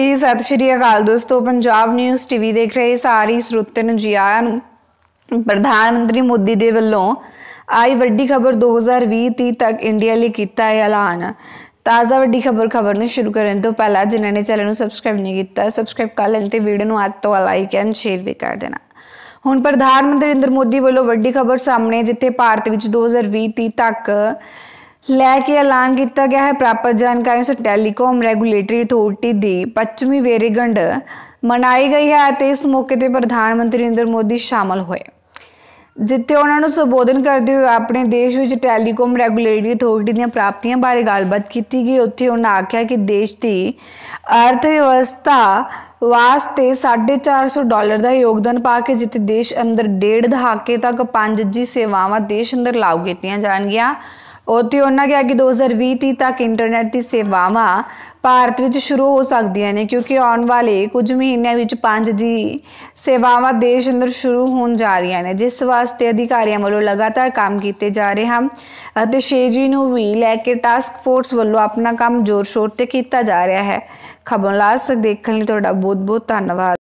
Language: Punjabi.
ਜੀ ਸਤਿ ਸ਼੍ਰੀ ਅਕਾਲ ਦੋਸਤੋ ਪੰਜਾਬ ਨਿਊਜ਼ ਟੀਵੀ ਦੇਖ ਰਹੇ ਸਾਰੀ ਸਰੋਤਿਆਂ ਨੂੰ ਜੀ ਆਇਆਂ ਨੂੰ ਪ੍ਰਧਾਨ ਮੰਤਰੀ ਮੋਦੀ ਦੇ ਵੱਲੋਂ ਆਈ ਵੱਡੀ ਖਬਰ 2020-30 ਤੱਕ ਇੰਡੀਆ ਲਈ ਕੀਤਾ ਹੈ ਐਲਾਨ ਤਾਜ਼ਾ ਵੱਡੀ ਖਬਰ ਖਬਰ ਨੂੰ ਸ਼ੁਰੂ ਕਰਨ ਤੋਂ ਪਹਿਲਾਂ ਜਿਨ੍ਹਾਂ ਨੇ ਚੈਨਲ ਨੂੰ ਸਬਸਕ੍ਰਾਈਬ ਨਹੀਂ ਕੀਤਾ ਸਬਸਕ੍ਰਾਈਬ ਕਰ ਲੈਣ ਤੇ ਵੀਡੀਓ ਨੂੰ ਅੱਜ ਤੋਂ ਲਾਈਕ ਐਂਡ ਸ਼ੇਅਰ ਵੀ ਕਰ ਦੇਣਾ ਹੁਣ ਪ੍ਰਧਾਨ ਮੰਤਰੀ ਨਰਿੰਦਰ ਮੋਦੀ ਵੱਲੋਂ ਵੱਡੀ ਖਬਰ ਸਾਹਮਣੇ ਜਿੱਥੇ ਭਾਰਤ ਵਿੱਚ 2020-30 ਤੱਕ ਲੈ ਕੇ ਐਲਾਨ ਕੀਤਾ ਗਿਆ ਹੈ ਪ੍ਰਾਪਤ ਜਾਣਕਾਰੀ ਅਨੁਸਾਰ ਟੈਲੀਕਾਮ ਰੈਗੂਲੇਟਰੀ ਅਥਾਰਟੀ ਦੀ ਪੱਛਮੀ ਵੇਰੀਗੰਡ ਮਨਾਈ ਗਈ ਹੈ ਅਤੇ ਇਸ ਮੌਕੇ ਤੇ ਪ੍ਰਧਾਨ ਮੰਤਰੀ ਨਰਿੰਦਰ ਮੋਦੀ ਸ਼ਾਮਲ ਹੋਏ ਜਿੱਥੇ ਉਹਨਾਂ ਨੂੰ ਸੰਬੋਧਨ ਕਰਦੇ ਹੋਏ ਆਪਣੇ ਦੇਸ਼ ਵਿੱਚ ਟੈਲੀਕਾਮ ਰੈਗੂਲੇਟਰੀ ਅਥਾਰਟੀ ਦੀਆਂ ਪ੍ਰਾਪਤੀਆਂ ਬਾਰੇ ਗੱਲਬਾਤ ਕੀਤੀ ਗਈ ਉੱਥੇ ਉਹਨਾਂ ਆਖਿਆ ਕਿ ਦੇਸ਼ ਦੀ ਅਰਥ ਵਿਵਸਥਾ ਵਾਸਤੇ 450 ਡਾਲਰ ਦਾ ਯੋਗਦਾਨ ਪਾ ਕੇ ਜਿੱਥੇ ਦੇਸ਼ ਅੰਦਰ ਡੇਢ ਦਹਾਕੇ ਤੱਕ 5G ਸੇਵਾਵਾਂ ਦੇਸ਼ ਅੰਦਰ ਲਾਉ ਗਈਆਂ ਜਾਣਗੀਆਂ ਉਤੇ ਉਹਨਾਂ ਕਿਹਾ ਕਿ 2020 ਤੀ ਤੱਕ ਇੰਟਰਨੈਟ ਦੀ ਸੇਵਾਵਾਂ ਭਾਰਤ ਵਿੱਚ ਸ਼ੁਰੂ ਹੋ ਸਕਦੀਆਂ ਨੇ ਕਿਉਂਕਿ ਆਉਣ ਵਾਲੇ ਕੁਝ ਮਹੀਨਿਆਂ ਵਿੱਚ 5G ਸੇਵਾਵਾਂ ਦੇਸ਼ ਅੰਦਰ ਸ਼ੁਰੂ ਹੋਣ ਜਾ ਰਹੀਆਂ ਨੇ ਜਿਸ ਵਾਸਤੇ ਅਧਿਕਾਰੀਆਂ ਵੱਲੋਂ ਲਗਾਤਾਰ ਕੰਮ ਕੀਤੇ ਜਾ ਰਹੇ ਹਨ ਅਤੇ 6G ਨੂੰ ਵੀ ਲੈ ਕੇ ਟਾਸਕ ਫੋਰਸ ਵੱਲੋਂ ਆਪਣਾ ਕੰਮ ਜ਼ੋਰ-ਸ਼ੋਰ ਤੇ ਕੀਤਾ ਜਾ ਰਿਹਾ ਹੈ ਖਬਰਾਂ ਲਾਸਟ ਦੇਖਣ ਲਈ ਤੁਹਾਡਾ ਬਹੁਤ-ਬਹੁਤ ਧੰਨਵਾਦ